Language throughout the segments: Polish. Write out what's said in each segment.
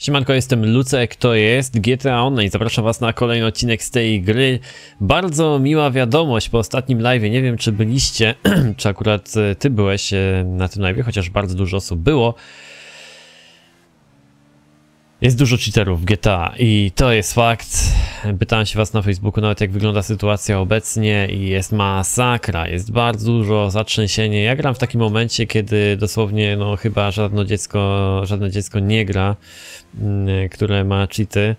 Siemanko, jestem Lucek, to jest GTA Online. Zapraszam was na kolejny odcinek z tej gry. Bardzo miła wiadomość po ostatnim live. Nie wiem, czy byliście, czy akurat e, ty byłeś e, na tym live, chociaż bardzo dużo osób było. Jest dużo cheaterów w GTA i to jest fakt. Pytałem się was na Facebooku nawet jak wygląda sytuacja obecnie i jest masakra, jest bardzo dużo zatrzęsienie. Ja gram w takim momencie, kiedy dosłownie no chyba żadne dziecko, żadne dziecko nie gra, mm, które ma cheaty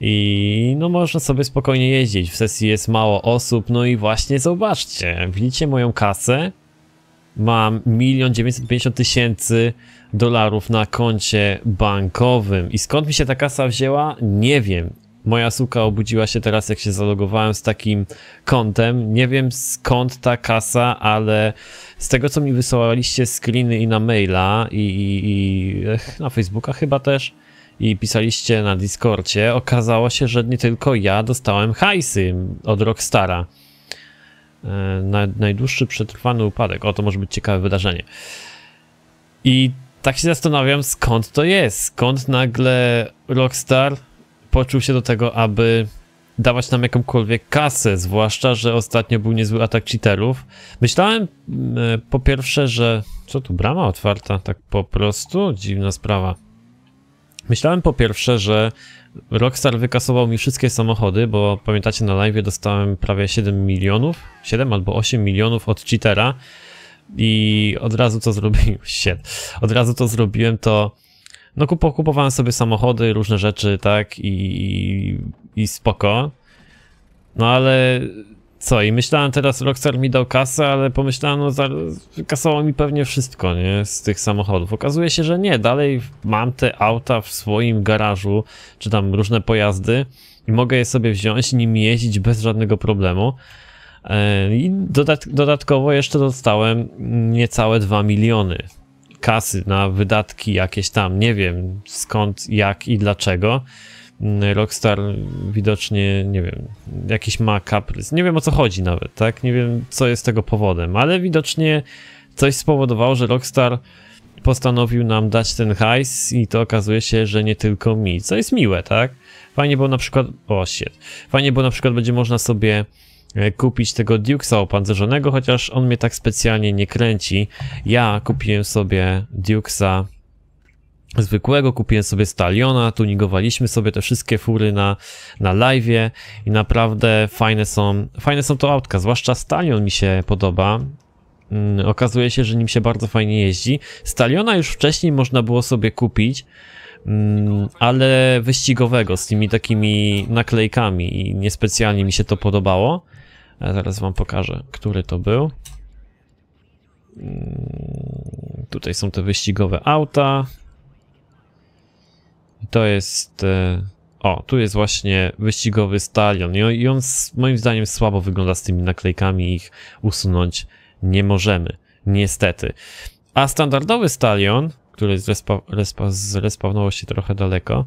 i no można sobie spokojnie jeździć. W sesji jest mało osób, no i właśnie zobaczcie, widzicie moją kasę? mam 1 950 tysięcy dolarów na koncie bankowym. I skąd mi się ta kasa wzięła? Nie wiem. Moja suka obudziła się teraz, jak się zalogowałem z takim kontem. Nie wiem skąd ta kasa, ale z tego co mi wysyłaliście screeny i na maila i, i, i na Facebooka chyba też i pisaliście na Discordzie, okazało się, że nie tylko ja dostałem hajsy od Rockstara. E, na najdłuższy przetrwany upadek. O, to może być ciekawe wydarzenie. I tak się zastanawiam, skąd to jest? Skąd nagle Rockstar poczuł się do tego, aby dawać nam jakąkolwiek kasę, zwłaszcza, że ostatnio był niezły atak cheaterów. Myślałem mm, e, po pierwsze, że... Co tu, brama otwarta? Tak po prostu? Dziwna sprawa. Myślałem po pierwsze, że Rockstar wykasował mi wszystkie samochody, bo pamiętacie na live dostałem prawie 7 milionów, 7 albo 8 milionów od cheatera i od razu co zrobiłem, shit, od razu to zrobiłem to no kupowałem sobie samochody, różne rzeczy, tak i, i spoko. No ale co, i myślałem teraz Rockstar mi dał kasę, ale pomyślałem, no kasowało mi pewnie wszystko, nie, z tych samochodów. Okazuje się, że nie, dalej mam te auta w swoim garażu, czy tam różne pojazdy i mogę je sobie wziąć, nim jeździć bez żadnego problemu. E, I dodat dodatkowo jeszcze dostałem niecałe 2 miliony kasy na wydatki jakieś tam, nie wiem skąd, jak i dlaczego. Y, Rockstar widocznie, nie wiem, jakiś ma kaprys. Nie wiem o co chodzi nawet, tak? Nie wiem co jest tego powodem, ale widocznie coś spowodowało, że Rockstar postanowił nam dać ten hajs i to okazuje się, że nie tylko mi, co jest miłe, tak? Fajnie, bo na przykład, o shit, fajnie, bo na przykład będzie można sobie e, kupić tego Dukesa opancerzonego, chociaż on mnie tak specjalnie nie kręci. Ja kupiłem sobie Dukesa zwykłego, kupiłem sobie Staliona, tuningowaliśmy sobie te wszystkie fury na, na live'ie i naprawdę fajne są, fajne są to autka, zwłaszcza Stalion mi się podoba. Mm, okazuje się, że nim się bardzo fajnie jeździ. Staliona już wcześniej można było sobie kupić, mm, ale wyścigowego z tymi takimi naklejkami i niespecjalnie mi się to podobało. Zaraz wam pokażę, który to był. Mm, tutaj są te wyścigowe auta to jest... E, o, tu jest właśnie wyścigowy stalion. i on moim zdaniem słabo wygląda z tymi naklejkami, ich usunąć nie możemy, niestety. A standardowy stalion które zrespa, respa, się trochę daleko.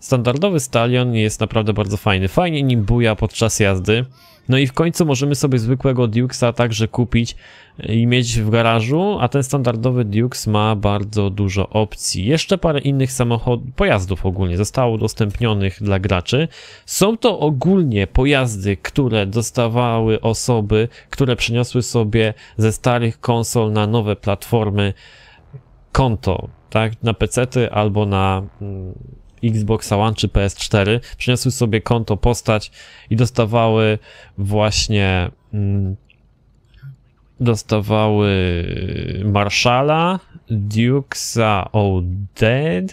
Standardowy stalion jest naprawdę bardzo fajny. Fajnie nim buja podczas jazdy. No i w końcu możemy sobie zwykłego Dukesa także kupić e, i mieć w garażu, a ten standardowy Dukes ma bardzo dużo opcji. Jeszcze parę innych samochodów, pojazdów ogólnie zostało udostępnionych dla graczy. Są to ogólnie pojazdy, które dostawały osoby, które przeniosły sobie ze starych konsol na nowe platformy konto tak, na PC-ty albo na mm, Xbox One czy PS4, przyniosły sobie konto postać i dostawały właśnie mm, dostawały Marszala, Dukesa O'Dead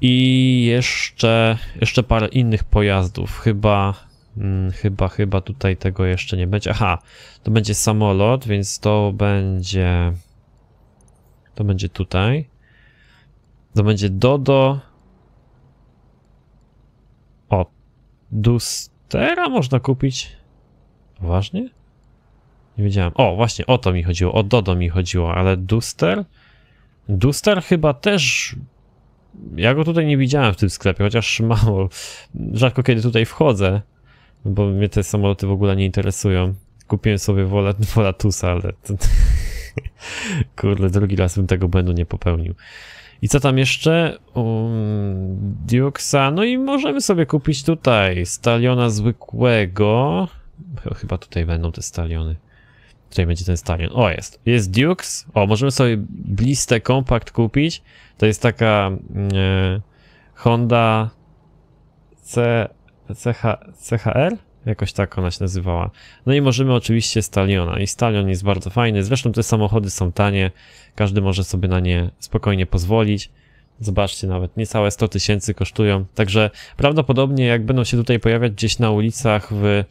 i jeszcze, jeszcze parę innych pojazdów. Chyba, mm, chyba, chyba tutaj tego jeszcze nie będzie. Aha, to będzie samolot, więc to będzie, to będzie tutaj. To będzie Dodo. O, Dustera można kupić. Ważnie? Nie wiedziałem. O, właśnie o to mi chodziło, o Dodo mi chodziło, ale Duster? Duster chyba też... Ja go tutaj nie widziałem w tym sklepie, chociaż mało. Rzadko kiedy tutaj wchodzę, bo mnie te samoloty w ogóle nie interesują. Kupiłem sobie Volat Volatusa, ale... To... Kurde, drugi raz bym tego błędu nie popełnił. I co tam jeszcze? Um, No i możemy sobie kupić tutaj staliona zwykłego. Chyba tutaj będą te staliony. Tutaj będzie ten stalion? O, jest. Jest Dukes. O, możemy sobie bliste kompakt kupić. To jest taka mm, e, Honda C, CH, CHR? Jakoś tak ona się nazywała. No i możemy oczywiście Staliona. I Stalion jest bardzo fajny. Zresztą te samochody są tanie. Każdy może sobie na nie spokojnie pozwolić. Zobaczcie, nawet niecałe 100 tysięcy kosztują. Także prawdopodobnie jak będą się tutaj pojawiać gdzieś na ulicach w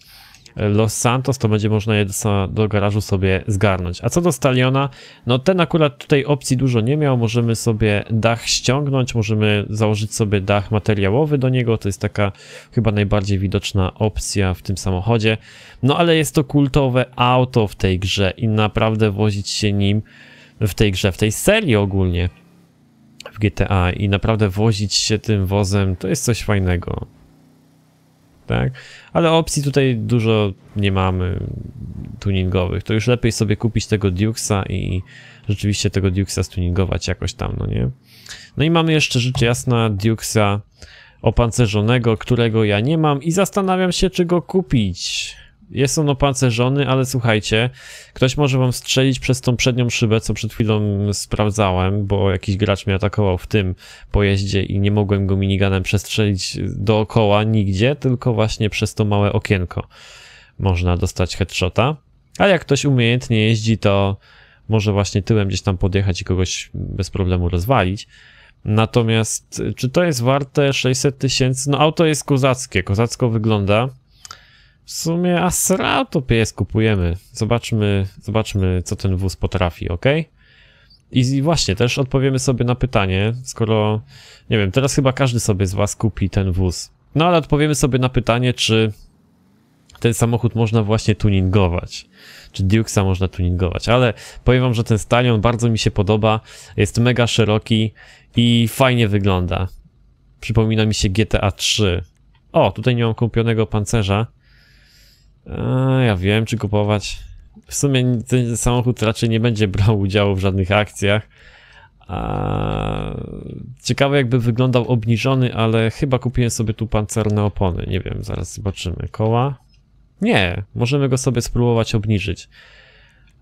Los Santos, to będzie można je do, do garażu sobie zgarnąć. A co do Staliona, no ten akurat tutaj opcji dużo nie miał, możemy sobie dach ściągnąć, możemy założyć sobie dach materiałowy do niego, to jest taka chyba najbardziej widoczna opcja w tym samochodzie. No ale jest to kultowe auto w tej grze i naprawdę wozić się nim w tej grze, w tej serii ogólnie w GTA i naprawdę wozić się tym wozem to jest coś fajnego tak? Ale opcji tutaj dużo nie mamy tuningowych. To już lepiej sobie kupić tego Dukesa i rzeczywiście tego Dukesa stuningować jakoś tam, no nie? No i mamy jeszcze rzecz jasna Dukesa opancerzonego, którego ja nie mam i zastanawiam się, czy go kupić. Jest on opancerzony, ale słuchajcie, ktoś może wam strzelić przez tą przednią szybę, co przed chwilą sprawdzałem, bo jakiś gracz mnie atakował w tym pojeździe i nie mogłem go miniganem przestrzelić dookoła nigdzie, tylko właśnie przez to małe okienko można dostać headshota. A jak ktoś umiejętnie jeździ, to może właśnie tyłem gdzieś tam podjechać i kogoś bez problemu rozwalić. Natomiast czy to jest warte 600 tysięcy? No auto jest kozackie, kozacko wygląda. W sumie Asra to pies kupujemy. Zobaczmy, zobaczmy, co ten wóz potrafi, ok? I właśnie też odpowiemy sobie na pytanie, skoro, nie wiem, teraz chyba każdy sobie z was kupi ten wóz. No ale odpowiemy sobie na pytanie, czy ten samochód można właśnie tuningować. Czy Duke'a można tuningować, ale powiem wam, że ten stalion bardzo mi się podoba, jest mega szeroki i fajnie wygląda. Przypomina mi się GTA 3. O, tutaj nie mam kupionego pancerza, Eee, ja wiem, czy kupować. W sumie ten samochód raczej nie będzie brał udziału w żadnych akcjach. A, eee, ciekawe jakby wyglądał obniżony, ale chyba kupiłem sobie tu pancerne opony. Nie wiem, zaraz zobaczymy. Koła? Nie, możemy go sobie spróbować obniżyć.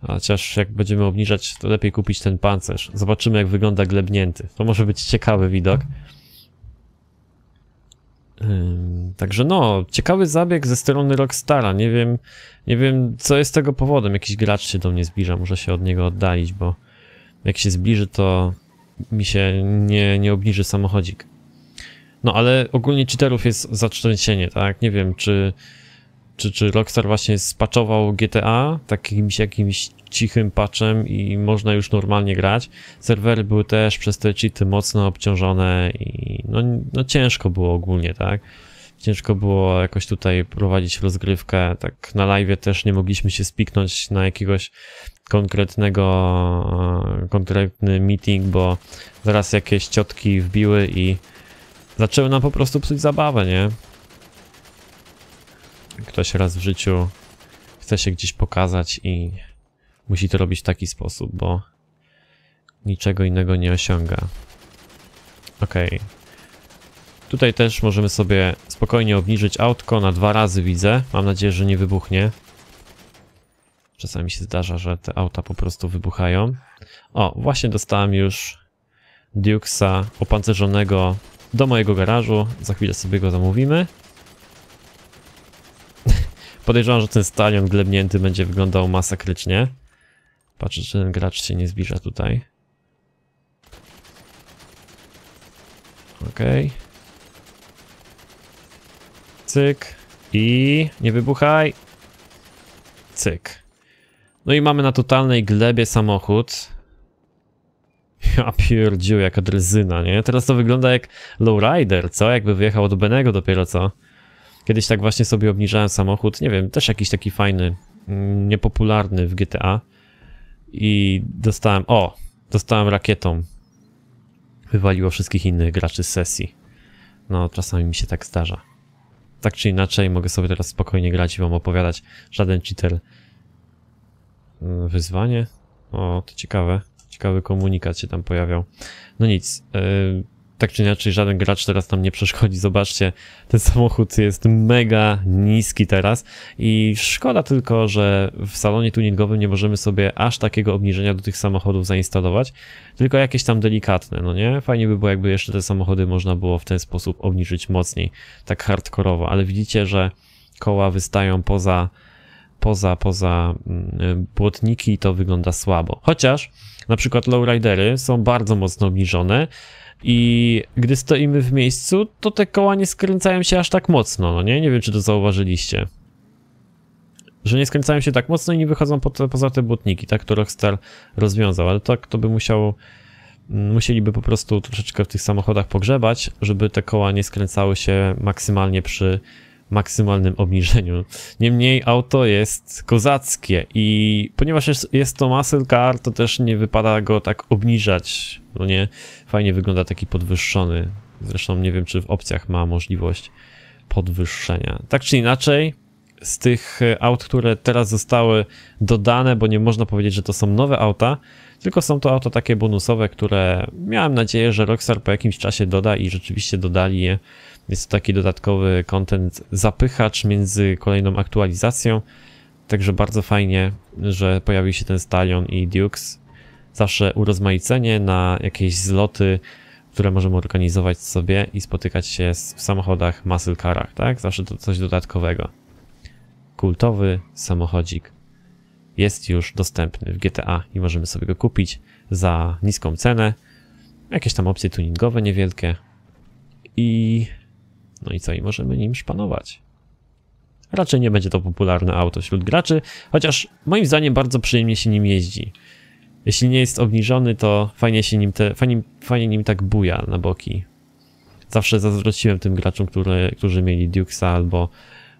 Chociaż jak będziemy obniżać, to lepiej kupić ten pancerz. Zobaczymy jak wygląda glebnięty. To może być ciekawy widok. Także no, ciekawy zabieg ze strony Rockstara. Nie wiem, nie wiem, co jest tego powodem. Jakiś gracz się do mnie zbliża, muszę się od niego oddalić, bo jak się zbliży, to mi się nie, nie obniży samochodzik. No ale ogólnie cheaterów jest zatrzęsienie, tak? Nie wiem, czy czy, czy Rockstar właśnie spaczował GTA takimś jakimś cichym patchem i można już normalnie grać. Serwery były też przez te cheaty mocno obciążone i no, no ciężko było ogólnie, tak? Ciężko było jakoś tutaj prowadzić rozgrywkę. Tak na live też nie mogliśmy się spiknąć na jakiegoś konkretnego, konkretny meeting, bo zaraz jakieś ciotki wbiły i zaczęły nam po prostu psuć zabawę, nie? ktoś raz w życiu chce się gdzieś pokazać i musi to robić w taki sposób, bo niczego innego nie osiąga. Ok. Tutaj też możemy sobie spokojnie obniżyć autko na dwa razy widzę. Mam nadzieję, że nie wybuchnie. Czasami się zdarza, że te auta po prostu wybuchają. O, właśnie dostałem już Dukesa opancerzonego do mojego garażu. Za chwilę sobie go zamówimy. Podejrzewam, że ten stadion glebnięty będzie wyglądał masakrycznie. Patrzę, czy ten gracz się nie zbliża tutaj. Okej. Okay. Cyk. I nie wybuchaj. Cyk. No i mamy na totalnej glebie samochód. Ja pierdził, jaka drezyna, nie? Teraz to wygląda jak lowrider, co? Jakby wyjechał od Benego dopiero co. Kiedyś tak właśnie sobie obniżałem samochód, nie wiem, też jakiś taki fajny, mm, niepopularny w GTA i dostałem, o, dostałem rakietą. Wywaliło wszystkich innych graczy z sesji. No, czasami mi się tak zdarza. Tak czy inaczej, mogę sobie teraz spokojnie grać i wam opowiadać. Żaden cheater. Mm, wyzwanie? O, to ciekawe. Ciekawy komunikat się tam pojawiał. No nic. Yy tak czy inaczej żaden gracz teraz tam nie przeszkodzi. Zobaczcie, ten samochód jest mega niski teraz i szkoda tylko, że w salonie tuningowym nie możemy sobie aż takiego obniżenia do tych samochodów zainstalować, tylko jakieś tam delikatne, no nie? Fajnie by było, jakby jeszcze te samochody można było w ten sposób obniżyć mocniej, tak hardkorowo, ale widzicie, że koła wystają poza poza, poza mm, błotniki i to wygląda słabo. Chociaż na przykład lowridery są bardzo mocno obniżone, i gdy stoimy w miejscu, to te koła nie skręcają się aż tak mocno, no nie? Nie wiem, czy to zauważyliście. Że nie skręcają się tak mocno i nie wychodzą po te, poza te błotniki, tak? To Rockstar rozwiązał, ale tak to by musiało... Mm, musieliby po prostu troszeczkę w tych samochodach pogrzebać, żeby te koła nie skręcały się maksymalnie przy maksymalnym obniżeniu. Niemniej auto jest kozackie i ponieważ jest, jest to muscle car, to też nie wypada go tak obniżać, no nie? Fajnie wygląda taki podwyższony. Zresztą nie wiem, czy w opcjach ma możliwość podwyższenia. Tak czy inaczej, z tych e, aut, które teraz zostały dodane, bo nie można powiedzieć, że to są nowe auta, tylko są to auto takie bonusowe, które miałem nadzieję, że Rockstar po jakimś czasie doda i rzeczywiście dodali je jest to taki dodatkowy content zapychacz między kolejną aktualizacją. Także bardzo fajnie, że pojawił się ten Stallion i Dukes. Zawsze urozmaicenie na jakieś zloty, które możemy organizować sobie i spotykać się w samochodach muscle carach, tak? Zawsze to coś dodatkowego. Kultowy samochodzik jest już dostępny w GTA i możemy sobie go kupić za niską cenę. Jakieś tam opcje tuningowe niewielkie. I no i co, i możemy nim szpanować. Raczej nie będzie to popularne auto wśród graczy, chociaż moim zdaniem bardzo przyjemnie się nim jeździ. Jeśli nie jest obniżony, to fajnie się nim, te, fajnie, fajnie nim tak buja na boki. Zawsze zazdrościłem tym graczom, które, którzy mieli Dukesa albo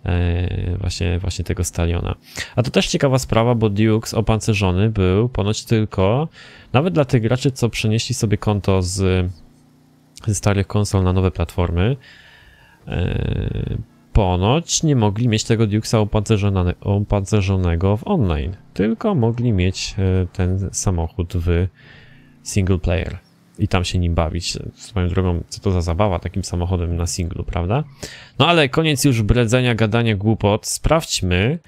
e, właśnie, właśnie tego Staliona. A to też ciekawa sprawa, bo Dukes opancerzony był ponoć tylko nawet dla tych graczy, co przenieśli sobie konto z, z starych konsol na nowe platformy, E, ponoć nie mogli mieć tego Duke'a opancerzone, opancerzonego w online, tylko mogli mieć e, ten samochód w single player i tam się nim bawić. Swoją drogą, co to za zabawa takim samochodem na singlu, prawda? No ale koniec już bredzenia, gadania głupot. Sprawdźmy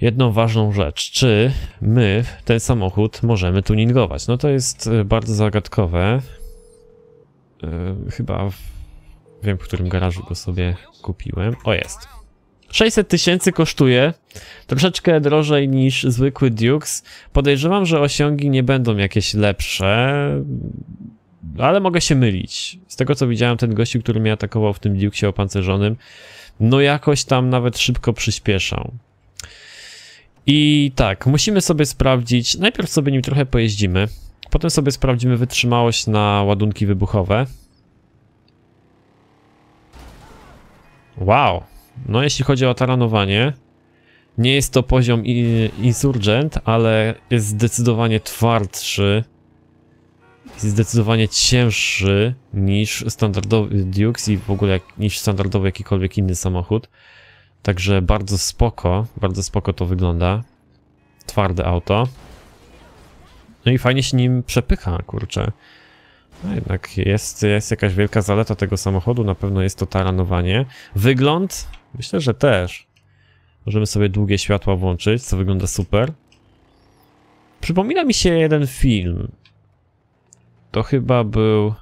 jedną ważną rzecz. Czy my ten samochód możemy tuningować? No to jest e, bardzo zagadkowe. Chyba w Wiem, w którym garażu go sobie kupiłem. O, jest. 600 tysięcy kosztuje, troszeczkę drożej niż zwykły Dukes. Podejrzewam, że osiągi nie będą jakieś lepsze, ale mogę się mylić. Z tego co widziałem, ten gościu, który mnie atakował w tym Dukesie opancerzonym, no jakoś tam nawet szybko przyspieszał. I tak, musimy sobie sprawdzić, najpierw sobie nim trochę pojeździmy, potem sobie sprawdzimy wytrzymałość na ładunki wybuchowe. Wow. No jeśli chodzi o taranowanie, nie jest to poziom Insurgent, ale jest zdecydowanie twardszy zdecydowanie cięższy niż standardowy Dukes i w ogóle jak, niż standardowy jakikolwiek inny samochód. Także bardzo spoko, bardzo spoko to wygląda. Twarde auto. No i fajnie się nim przepycha, kurczę. No jednak jest, jest jakaś wielka zaleta tego samochodu, na pewno jest to taranowanie. Wygląd? Myślę, że też. Możemy sobie długie światła włączyć, co wygląda super. Przypomina mi się jeden film. To chyba był...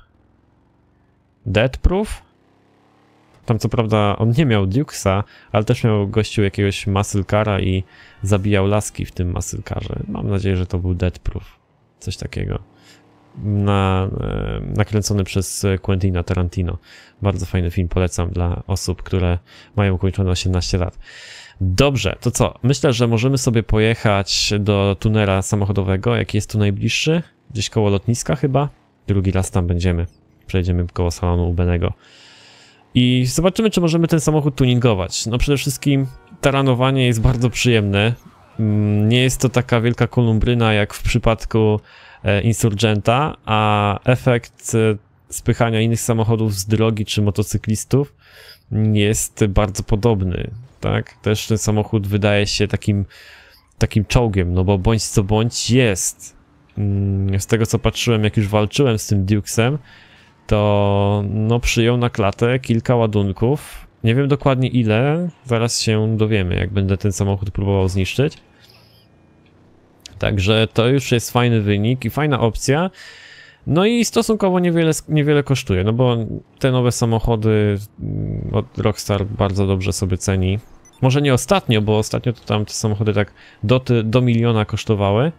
Dead Proof? Tam co prawda on nie miał Dukesa, ale też miał gościu jakiegoś masylkara i zabijał laski w tym masylkarze. Mam nadzieję, że to był Dead Proof. Coś takiego na, e, nakręcony przez Quentina Tarantino. Bardzo fajny film, polecam dla osób, które mają ukończone 18 lat. Dobrze, to co? Myślę, że możemy sobie pojechać do tunela samochodowego, jaki jest tu najbliższy. Gdzieś koło lotniska chyba. Drugi raz tam będziemy. Przejdziemy koło salonu ubenego. I zobaczymy, czy możemy ten samochód tuningować. No przede wszystkim taranowanie jest bardzo przyjemne. Mm, nie jest to taka wielka kolumbryna jak w przypadku E, insurgenta, a efekt e, spychania innych samochodów z drogi czy motocyklistów jest bardzo podobny, tak? Też ten samochód wydaje się takim, takim czołgiem, no bo bądź co bądź jest. Mm, z tego co patrzyłem, jak już walczyłem z tym Dukesem, to no przyjął na klatę kilka ładunków. Nie wiem dokładnie ile, zaraz się dowiemy, jak będę ten samochód próbował zniszczyć. Także to już jest fajny wynik i fajna opcja. No i stosunkowo niewiele, niewiele kosztuje, no bo te nowe samochody mm, od Rockstar bardzo dobrze sobie ceni. Może nie ostatnio, bo ostatnio to tam te samochody tak do, do miliona kosztowały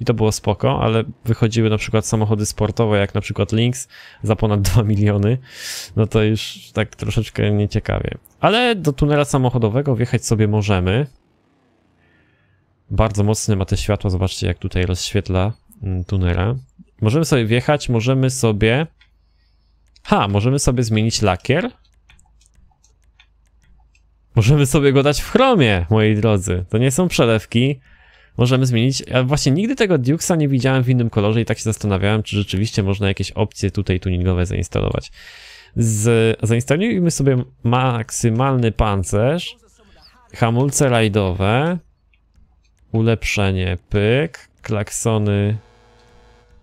i to było spoko, ale wychodziły na przykład samochody sportowe, jak na przykład Lynx za ponad 2 miliony, no to już tak troszeczkę nieciekawie. Ale do tunela samochodowego wjechać sobie możemy, bardzo mocny ma te światła, zobaczcie jak tutaj rozświetla mm, tunela. Możemy sobie wjechać, możemy sobie... Ha, możemy sobie zmienić lakier. Możemy sobie go dać w chromie, moi drodzy. To nie są przelewki. Możemy zmienić... Ja właśnie nigdy tego Dukesa nie widziałem w innym kolorze i tak się zastanawiałem, czy rzeczywiście można jakieś opcje tutaj tuningowe zainstalować. Z... Zainstalujmy sobie maksymalny pancerz, hamulce rajdowe, Ulepszenie, pyk, klaksony.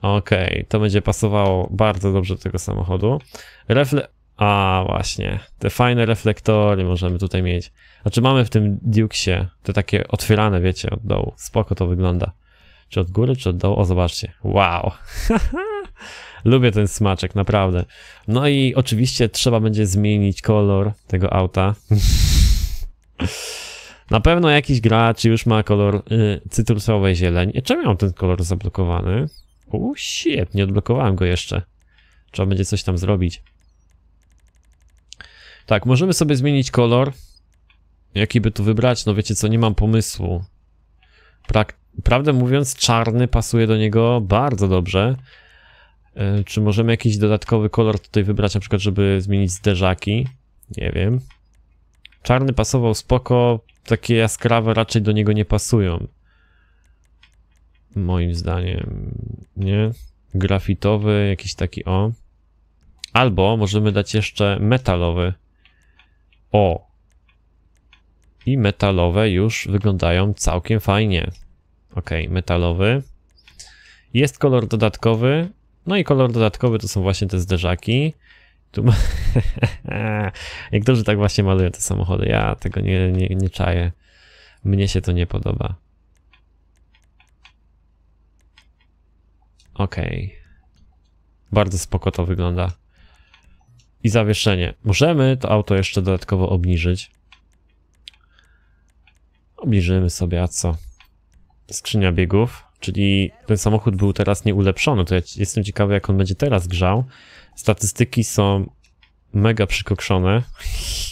Okej, okay, to będzie pasowało bardzo dobrze do tego samochodu. Refle... A, właśnie. Te fajne reflektory możemy tutaj mieć. Znaczy mamy w tym Dukesie te takie otwierane, wiecie, od dołu. Spoko to wygląda. Czy od góry, czy od dołu? O, zobaczcie. Wow. Lubię ten smaczek, naprawdę. No i oczywiście trzeba będzie zmienić kolor tego auta. Na pewno jakiś gracz już ma kolor y, cytrusowej zieleni. E, czemu ja mam ten kolor zablokowany? O, shit, nie odblokowałem go jeszcze. Trzeba będzie coś tam zrobić. Tak, możemy sobie zmienić kolor. Jaki by tu wybrać? No wiecie co, nie mam pomysłu. Prak prawdę mówiąc, czarny pasuje do niego bardzo dobrze. E, czy możemy jakiś dodatkowy kolor tutaj wybrać, na przykład, żeby zmienić zderzaki? Nie wiem. Czarny pasował spoko, takie jaskrawe raczej do niego nie pasują. Moim zdaniem, nie? Grafitowy, jakiś taki o. Albo możemy dać jeszcze metalowy. O. I metalowe już wyglądają całkiem fajnie. Ok, metalowy. Jest kolor dodatkowy. No i kolor dodatkowy to są właśnie te zderzaki. Tu ma... Niektórzy tak właśnie malują te samochody. Ja tego nie, nie, nie czaję. Mnie się to nie podoba. Okej. Okay. Bardzo spoko to wygląda. I zawieszenie. Możemy to auto jeszcze dodatkowo obniżyć. Obniżymy sobie, a co? Skrzynia biegów, czyli ten samochód był teraz nieulepszony, to ja jestem ciekawy jak on będzie teraz grzał. Statystyki są mega przykokszone.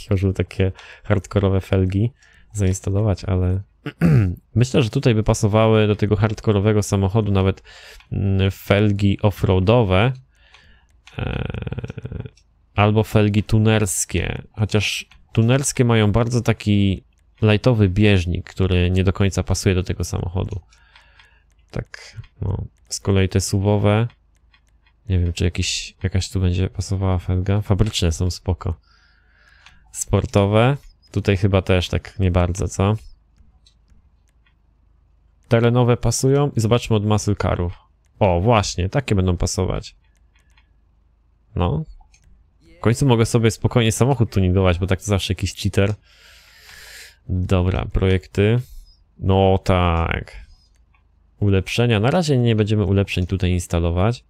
Może takie hardkorowe felgi zainstalować, ale myślę, że tutaj by pasowały do tego hardkorowego samochodu nawet mm, felgi offroadowe e, albo felgi tunerskie. Chociaż tunerskie mają bardzo taki lightowy bieżnik, który nie do końca pasuje do tego samochodu. Tak, no. Z kolei te suwowe nie wiem, czy jakiś, jakaś tu będzie pasowała felga. Fabryczne są spoko. Sportowe. Tutaj chyba też tak nie bardzo, co? Terenowe pasują i zobaczmy od muscle carów. O, właśnie, takie będą pasować. No. W końcu mogę sobie spokojnie samochód tuningować, bo tak to zawsze jakiś cheater. Dobra, projekty. No tak. Ulepszenia. Na razie nie będziemy ulepszeń tutaj instalować.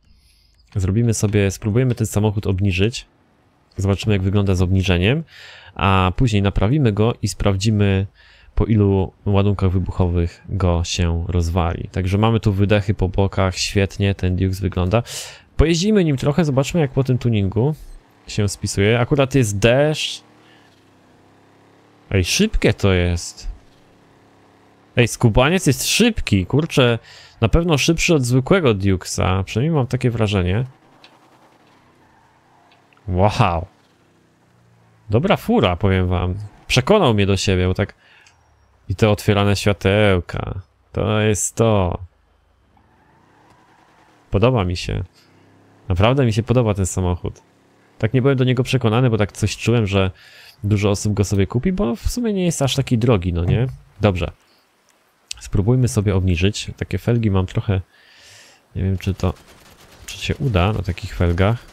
Zrobimy sobie, spróbujemy ten samochód obniżyć. Zobaczymy, jak wygląda z obniżeniem, a później naprawimy go i sprawdzimy, po ilu ładunkach wybuchowych go się rozwali. Także mamy tu wydechy po bokach, świetnie ten Dukes wygląda. Pojeździmy nim trochę, zobaczmy jak po tym tuningu się spisuje. Akurat jest deszcz. Ej, szybkie to jest. Ej, skubaniec jest szybki, kurczę. Na pewno szybszy od zwykłego Dukesa. Przynajmniej mam takie wrażenie. Wow. Dobra fura, powiem wam. Przekonał mnie do siebie, bo tak... I te otwierane światełka. To jest to. Podoba mi się. Naprawdę mi się podoba ten samochód. Tak nie byłem do niego przekonany, bo tak coś czułem, że dużo osób go sobie kupi, bo w sumie nie jest aż taki drogi, no nie? Dobrze. Spróbujmy sobie obniżyć. Takie felgi mam trochę... Nie wiem, czy to... Czy się uda na takich felgach.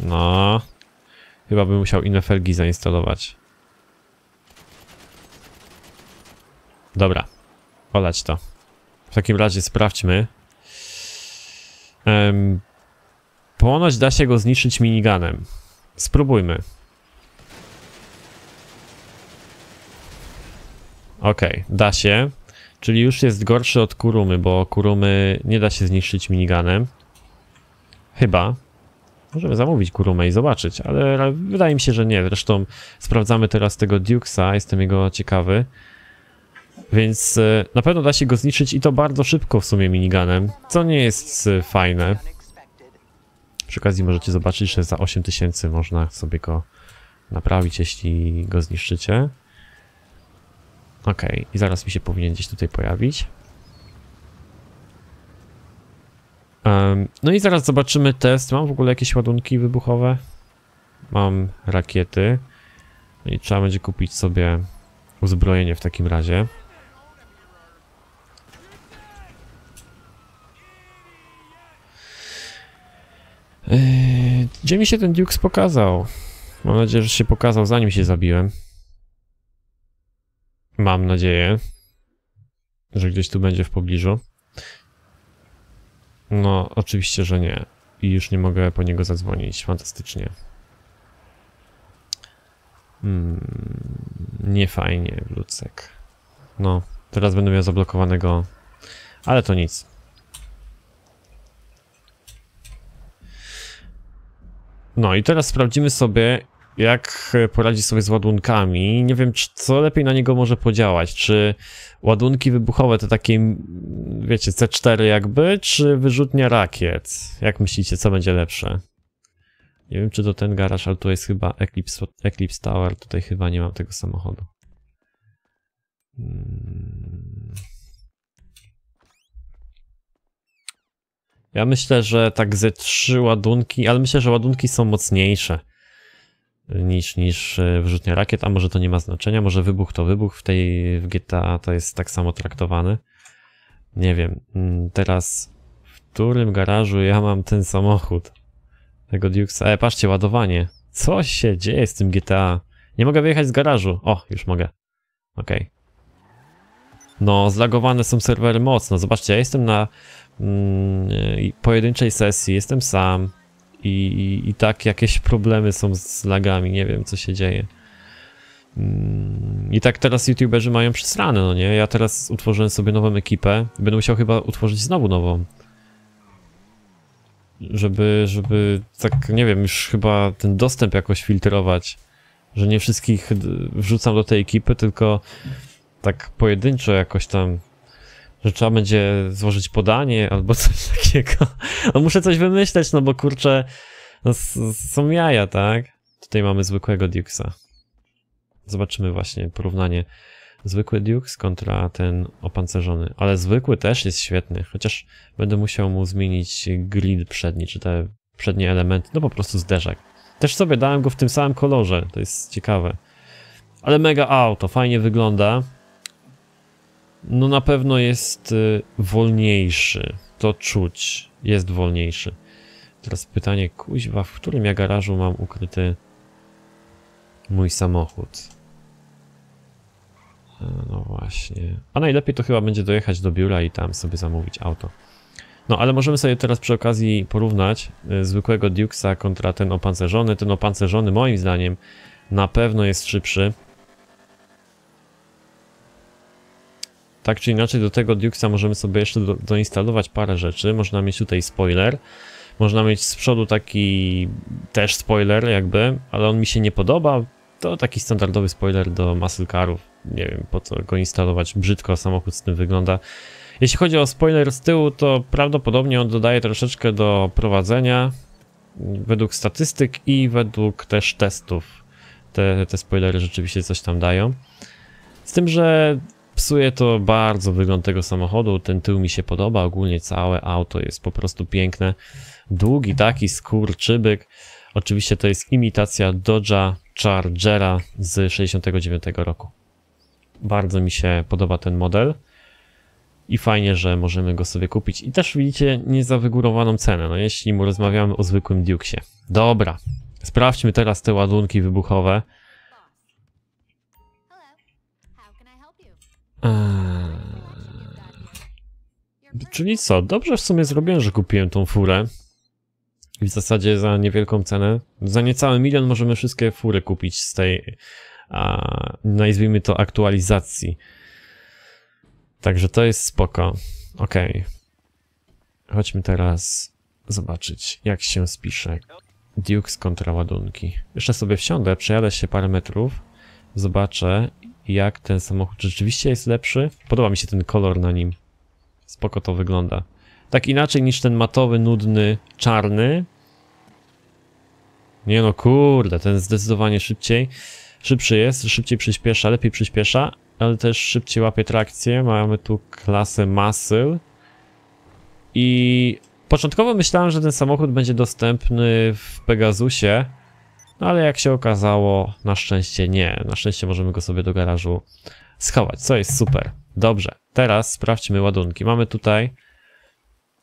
No... Chyba bym musiał inne felgi zainstalować. Dobra. Polać to. W takim razie sprawdźmy. Um, ponoć da się go zniszczyć miniganem. Spróbujmy. Okej, okay, da się. Czyli już jest gorszy od Kurumy, bo Kurumy nie da się zniszczyć miniganem. Chyba. Możemy zamówić Kurumę i zobaczyć, ale wydaje mi się, że nie. Zresztą sprawdzamy teraz tego Dukesa, jestem jego ciekawy. Więc e, na pewno da się go zniszczyć i to bardzo szybko w sumie miniganem, co nie jest e, fajne. Przy okazji możecie zobaczyć, że za 8000 można sobie go naprawić, jeśli go zniszczycie. Ok, i zaraz mi się powinien gdzieś tutaj pojawić. Um, no i zaraz zobaczymy test. Mam w ogóle jakieś ładunki wybuchowe? Mam rakiety. No i trzeba będzie kupić sobie uzbrojenie w takim razie. Yy, gdzie mi się ten Dukes pokazał? Mam nadzieję, że się pokazał zanim się zabiłem. Mam nadzieję, że gdzieś tu będzie w pobliżu. No, oczywiście, że nie. I już nie mogę po niego zadzwonić. Fantastycznie. Hmm, nie fajnie, Lucek. No, teraz będę miał zablokowanego, ale to nic. No i teraz sprawdzimy sobie, jak e, poradzi sobie z ładunkami. Nie wiem, czy, co lepiej na niego może podziałać. Czy ładunki wybuchowe te takie, wiecie, C4 jakby, czy wyrzutnia rakiet? Jak myślicie, co będzie lepsze? Nie wiem, czy to ten garaż, ale tu jest chyba Eclipse, Eclipse Tower. Tutaj chyba nie mam tego samochodu. Hmm. Ja myślę, że tak ze trzy ładunki, ale myślę, że ładunki są mocniejsze niż, niż e, wyrzutnia rakiet, a może to nie ma znaczenia, może wybuch to wybuch, w tej w GTA to jest tak samo traktowane. Nie wiem, mm, teraz w którym garażu ja mam ten samochód? Tego Dukesa. ale patrzcie, ładowanie. Co się dzieje z tym GTA? Nie mogę wyjechać z garażu. O, już mogę. Okej. Okay. No, zlagowane są serwery mocno. Zobaczcie, ja jestem na mm, pojedynczej sesji, jestem sam i, i, tak jakieś problemy są z lagami, nie wiem co się dzieje. Mm, I tak teraz youtuberzy mają przesrane, no nie? Ja teraz utworzyłem sobie nową ekipę, będę musiał chyba utworzyć znowu nową. Żeby, żeby tak, nie wiem, już chyba ten dostęp jakoś filtrować, że nie wszystkich wrzucam do tej ekipy, tylko tak pojedynczo jakoś tam że trzeba będzie złożyć podanie albo coś takiego. No muszę coś wymyśleć, no bo kurczę, no są jaja, tak? Tutaj mamy zwykłego Dukesa. Zobaczymy właśnie porównanie zwykły Dukes kontra ten opancerzony. Ale zwykły też jest świetny, chociaż będę musiał mu zmienić grid przedni, czy te przednie elementy, no po prostu zderzak. Też sobie dałem go w tym samym kolorze, to jest ciekawe. Ale mega auto, fajnie wygląda no na pewno jest y, wolniejszy. To czuć, jest wolniejszy. Teraz pytanie, kuźwa, w którym ja garażu mam ukryty mój samochód? E, no właśnie. A najlepiej to chyba będzie dojechać do biura i tam sobie zamówić auto. No ale możemy sobie teraz przy okazji porównać y, zwykłego Dukesa kontra ten opancerzony. Ten opancerzony moim zdaniem na pewno jest szybszy. Tak czy inaczej do tego Dukesa możemy sobie jeszcze do, doinstalować parę rzeczy. Można mieć tutaj spoiler. Można mieć z przodu taki też spoiler jakby, ale on mi się nie podoba. To taki standardowy spoiler do muscle carów. Nie wiem po co go instalować. Brzydko samochód z tym wygląda. Jeśli chodzi o spoiler z tyłu, to prawdopodobnie on dodaje troszeczkę do prowadzenia według statystyk i według też testów. Te, te spoilery rzeczywiście coś tam dają. Z tym, że psuje to bardzo wygląd tego samochodu, ten tył mi się podoba, ogólnie całe auto jest po prostu piękne. Długi taki skurczybyk, oczywiście to jest imitacja Dodge'a Chargera z 69 roku. Bardzo mi się podoba ten model i fajnie, że możemy go sobie kupić. I też widzicie niezawygórowaną cenę, no jeśli mu rozmawiamy o zwykłym Dukesie. Dobra, sprawdźmy teraz te ładunki wybuchowe. Eee... Czyli co, dobrze w sumie zrobiłem, że kupiłem tą furę. I w zasadzie za niewielką cenę, za niecały milion możemy wszystkie fury kupić z tej, a, nazwijmy to aktualizacji. Także to jest spoko. Ok. Chodźmy teraz zobaczyć, jak się spisze. Dukes kontra ładunki. Jeszcze sobie wsiądę, przejadę się parę metrów, zobaczę jak ten samochód rzeczywiście jest lepszy. Podoba mi się ten kolor na nim. Spoko to wygląda. Tak inaczej niż ten matowy, nudny, czarny. Nie no, kurde, ten zdecydowanie szybciej. Szybszy jest, szybciej przyspiesza, lepiej przyspiesza, ale też szybciej łapie trakcję. Mamy tu klasę Muscle. I początkowo myślałem, że ten samochód będzie dostępny w Pegasusie, no ale jak się okazało, na szczęście nie. Na szczęście możemy go sobie do garażu schować, co jest super. Dobrze, teraz sprawdźmy ładunki. Mamy tutaj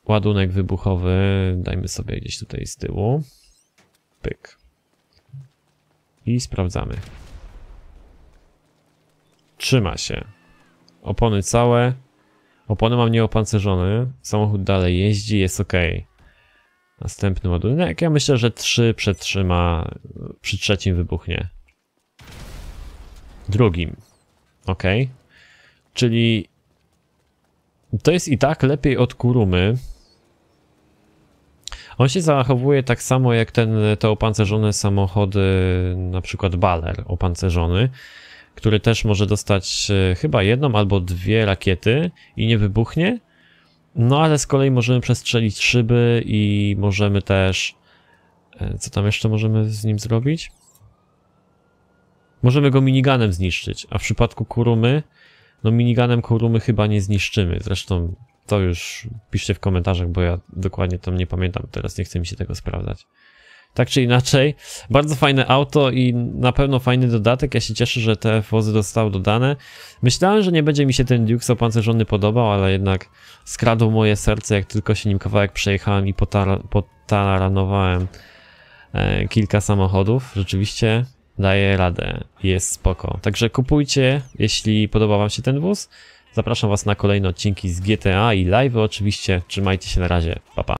ładunek wybuchowy, dajmy sobie gdzieś tutaj z tyłu. Pyk. I sprawdzamy. Trzyma się. Opony całe. Opony mam nieopancerzone. Samochód dalej jeździ, jest ok. Następny ładunek. No, ja myślę, że 3 przetrzyma. Przy trzecim wybuchnie. Drugim. Ok. Czyli to jest i tak lepiej od Kurumy. On się zachowuje tak samo jak ten, te opancerzone samochody, na przykład Baler opancerzony, który też może dostać e, chyba jedną albo dwie rakiety i nie wybuchnie, no ale z kolei możemy przestrzelić szyby i możemy też... E, co tam jeszcze możemy z nim zrobić? Możemy go miniganem zniszczyć, a w przypadku Kurumy, no miniganem Kurumy chyba nie zniszczymy. Zresztą to już piszcie w komentarzach, bo ja dokładnie tam nie pamiętam teraz, nie chcę mi się tego sprawdzać. Tak czy inaczej, bardzo fajne auto i na pewno fajny dodatek. Ja się cieszę, że te wozy zostały dodane. Myślałem, że nie będzie mi się ten Dukes opancerzony podobał, ale jednak skradł moje serce, jak tylko się nim kawałek przejechałem i potar potaranowałem e, kilka samochodów. Rzeczywiście daje radę, jest spoko. Także kupujcie, jeśli podoba wam się ten wóz. Zapraszam was na kolejne odcinki z GTA i live. Oczywiście trzymajcie się na razie. Pa, pa.